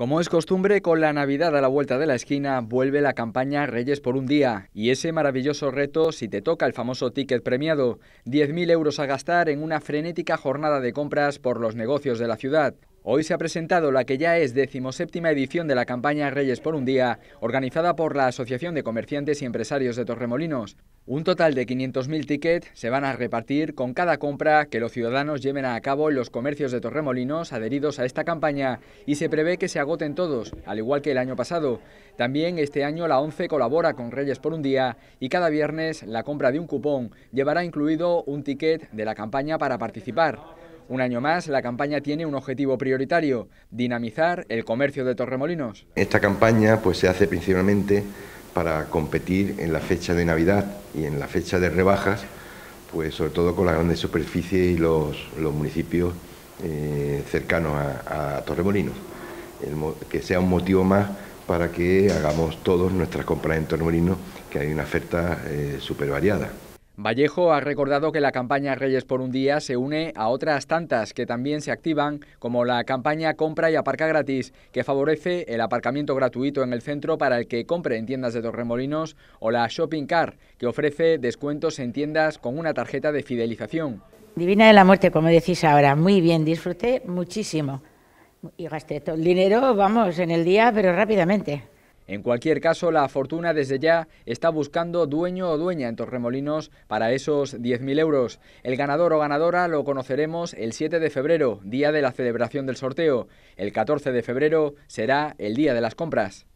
Como es costumbre, con la Navidad a la vuelta de la esquina vuelve la campaña Reyes por un día y ese maravilloso reto si te toca el famoso ticket premiado, 10.000 euros a gastar en una frenética jornada de compras por los negocios de la ciudad. Hoy se ha presentado la que ya es decimoséptima edición de la campaña Reyes por un Día, organizada por la Asociación de Comerciantes y Empresarios de Torremolinos. Un total de 500.000 tickets se van a repartir con cada compra que los ciudadanos lleven a cabo en los comercios de Torremolinos adheridos a esta campaña y se prevé que se agoten todos, al igual que el año pasado. También este año la ONCE colabora con Reyes por un Día y cada viernes la compra de un cupón llevará incluido un ticket de la campaña para participar. Un año más, la campaña tiene un objetivo prioritario, dinamizar el comercio de Torremolinos. Esta campaña pues, se hace principalmente para competir en la fecha de Navidad y en la fecha de rebajas, pues sobre todo con las grandes superficies y los, municipios eh, cercanos a, Torremolinos. que sea un motivo más para que hagamos todos nuestras compras en Torremolinos, que hay una oferta eh, súper variada. Vallejo ha recordado que la campaña Reyes por un día se une a otras tantas que también se activan, como la campaña Compra y Aparca Gratis, que favorece el aparcamiento gratuito en el centro para el que compre en tiendas de Torremolinos, o la Shopping Car, que ofrece descuentos en tiendas con una tarjeta de fidelización. Divina de la muerte, como decís ahora, muy bien, disfruté muchísimo y gasté todo el dinero, vamos, en el día, pero rápidamente. En cualquier caso, la fortuna desde ya está buscando dueño o dueña en Torremolinos para esos 10.000 euros. El ganador o ganadora lo conoceremos el 7 de febrero, día de la celebración del sorteo. El 14 de febrero será el día de las compras.